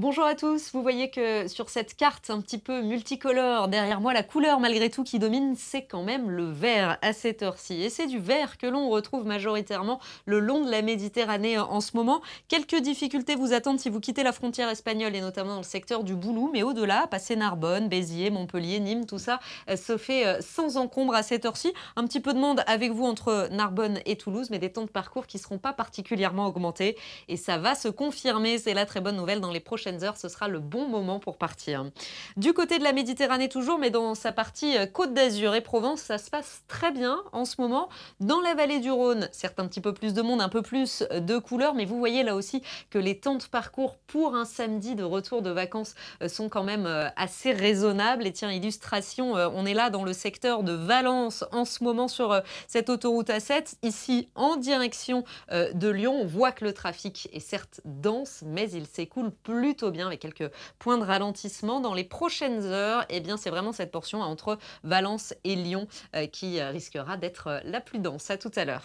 Bonjour à tous, vous voyez que sur cette carte un petit peu multicolore, derrière moi la couleur malgré tout qui domine, c'est quand même le vert à cette heure-ci. Et c'est du vert que l'on retrouve majoritairement le long de la Méditerranée en ce moment. Quelques difficultés vous attendent si vous quittez la frontière espagnole et notamment dans le secteur du Boulou, mais au-delà, passer Narbonne, Béziers, Montpellier, Nîmes, tout ça euh, se fait euh, sans encombre à cette heure-ci. Un petit peu de monde avec vous entre Narbonne et Toulouse, mais des temps de parcours qui ne seront pas particulièrement augmentés. Et ça va se confirmer, c'est la très bonne nouvelle dans les prochaines ce sera le bon moment pour partir. Du côté de la Méditerranée toujours, mais dans sa partie euh, Côte d'Azur et Provence, ça se passe très bien en ce moment. Dans la vallée du Rhône, certes un petit peu plus de monde, un peu plus de couleurs, mais vous voyez là aussi que les temps de parcours pour un samedi de retour de vacances euh, sont quand même euh, assez raisonnables. Et tiens, illustration, on est là dans le secteur de Valence en ce moment sur cette autoroute A7. Ici, en direction de Lyon, on voit que le trafic est certes dense, mais il s'écoule plutôt bien avec quelques points de ralentissement dans les prochaines heures. Et eh bien, c'est vraiment cette portion entre Valence et Lyon euh, qui euh, risquera d'être euh, la plus dense. À tout à l'heure.